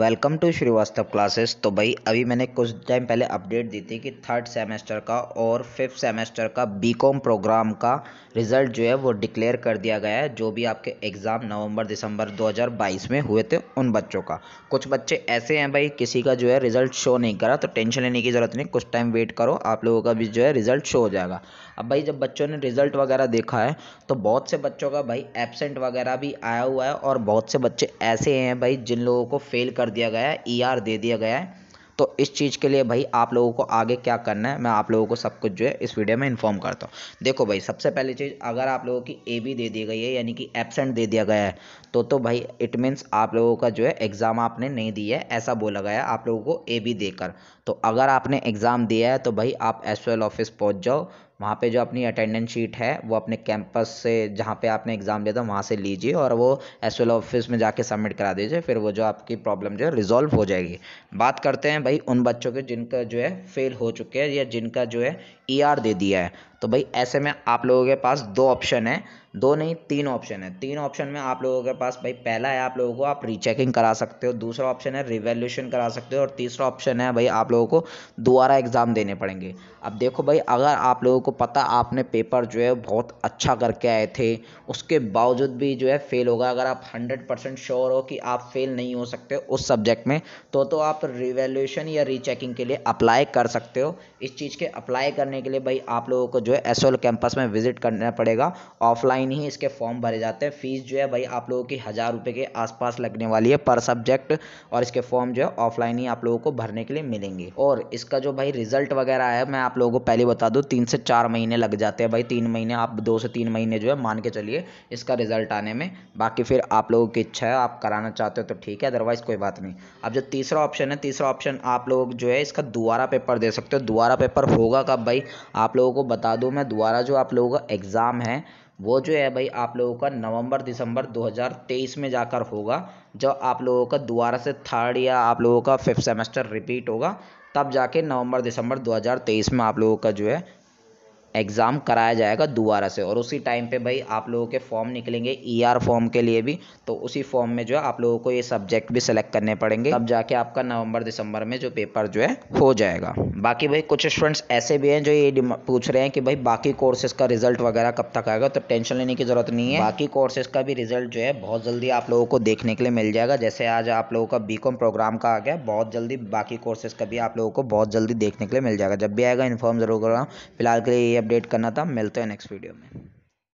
welcome to Srivastava classes तो भाई अभी मैंने कुछ टाइम पहले अपडेट दी थी कि थर्ड सेमेस्टर का और फिफ्थ सेमेस्टर का बीकॉम प्रोग्राम का रिज़ल्ट जो है वो डिक्लेयर कर दिया गया है जो भी आपके एग्ज़ाम नवंबर दिसंबर 2022 में हुए थे उन बच्चों का कुछ बच्चे ऐसे हैं भाई किसी का जो है रिज़ल्ट शो नहीं करा तो टेंशन लेने की ज़रूरत नहीं कुछ टाइम वेट करो आप लोगों का भी जो है रिज़ल्ट शो हो जाएगा अब भाई जब बच्चों ने रिज़ल्ट वगैरह देखा है तो बहुत से बच्चों का भाई एबसेंट वगैरह भी आया हुआ है और बहुत से बच्चे ऐसे हैं भाई जिन लोगों को फेल कर कर दिया गया है ई e दे दिया गया है तो इस चीज़ के लिए भाई आप लोगों को आगे क्या करना है मैं आप लोगों को सब कुछ जो है इस वीडियो में इन्फॉर्म करता हूँ देखो भाई सबसे पहली चीज़ अगर आप लोगों की ए बी दे दी गई है यानी कि एबसेंट दे दिया गया है तो तो भाई इट मीन्स आप लोगों का जो है एग्ज़ाम आपने नहीं दिया है ऐसा बोला गया आप लोगों को ए बी देकर तो अगर आपने एग्ज़ाम दिया है तो भाई आप एस ऑफिस पहुँच जाओ वहाँ पे जो अपनी अटेंडेंस शीट है वो अपने कैंपस से जहाँ पे आपने एग्ज़ाम दिया था वहाँ से लीजिए और वो एस ऑफिस में जाके सबमिट करा दीजिए फिर वो जो आपकी प्रॉब्लम जो है रिजॉल्व हो जाएगी बात करते हैं भाई उन बच्चों के जिनका जो है फेल हो चुके हैं या जिनका जो है ई e ER दे दिया है तो भाई ऐसे में आप लोगों के पास दो ऑप्शन है दो नहीं तीन ऑप्शन है तीन ऑप्शन में आप लोगों के पास भाई पहला है आप लोगों को आप रीचेकिंग करा सकते हो दूसरा ऑप्शन है रिवेल्यूशन करा सकते हो और तीसरा ऑप्शन है भाई आप लोगों को दोबारा एग्ज़ाम देने पड़ेंगे अब देखो भाई अगर आप लोगों को पता आपने पेपर जो है बहुत अच्छा करके आए थे उसके बावजूद भी जो है फेल होगा अगर आप हंड्रेड परसेंट श्योर हो कि आप फेल नहीं हो सकते उस सब्जेक्ट में तो तो आप रिवेल्यूशन या रीचेकिंग के लिए अप्लाई कर सकते हो इस चीज़ के अप्लाई करने के लिए भाई आप लोगों को जो जो है एसओएल कैंपस में विजिट करना पड़ेगा ऑफलाइन ही इसके फॉर्म भरे जाते हैं फीस जो है भाई आप लोगों की हज़ार रुपये के आसपास लगने वाली है पर सब्जेक्ट और इसके फॉर्म जो है ऑफलाइन ही आप लोगों को भरने के लिए मिलेंगे और इसका जो भाई रिजल्ट वगैरह है मैं आप लोगों को पहले बता दूँ तीन से चार महीने लग जाते हैं भाई तीन महीने आप दो से तीन महीने जो है मान के चलिए इसका रिजल्ट आने में बाकी फिर आप लोगों की इच्छा है आप कराना चाहते हो तो ठीक है अदरवाइज़ कोई बात नहीं अब जो तीसरा ऑप्शन है तीसरा ऑप्शन आप लोग जो है इसका दोबारा पेपर दे सकते हो दोबारा पेपर होगा कब भाई आप लोगों को बता दो में दोबारा जो आप लोगों का एग्ज़ाम है वो जो है भाई आप लोगों का नवंबर दिसंबर 2023 में जाकर होगा जब आप लोगों का दोबारा से थर्ड या आप लोगों का फिफ्थ सेमेस्टर रिपीट होगा तब जाके नवंबर दिसंबर 2023 में आप लोगों का जो है एग्ज़ाम कराया जाएगा दोबारा से और उसी टाइम पे भाई आप लोगों के फॉर्म निकलेंगे ई e आर फॉर्म के लिए भी तो उसी फॉर्म में जो है आप लोगों को ये सब्जेक्ट भी सिलेक्ट करने पड़ेंगे तब जाके आपका नवंबर दिसंबर में जो पेपर जो है हो जाएगा बाकी भाई कुछ स्टूडेंट्स ऐसे भी हैं जो ये पूछ रहे हैं कि भाई बाकी कोर्सेज का रिजल्ट वगैरह कब तक आएगा तो टेंशन लेने की ज़रूरत नहीं है बाकी कोर्सेज का भी रिजल्ट जो है बहुत जल्दी आप लोगों को देखने के लिए मिल जाएगा जैसे आज आप लोगों का बी प्रोग्राम का आ गया बहुत जल्दी बाकी कोर्सेज का भी आप लोगों को बहुत जल्दी देखने के लिए मिल जाएगा जब भी आएगा इन्फॉर्म जरूर करूँगा फिलहाल के लिए अपडेट करना था मिलते हैं नेक्स्ट वीडियो में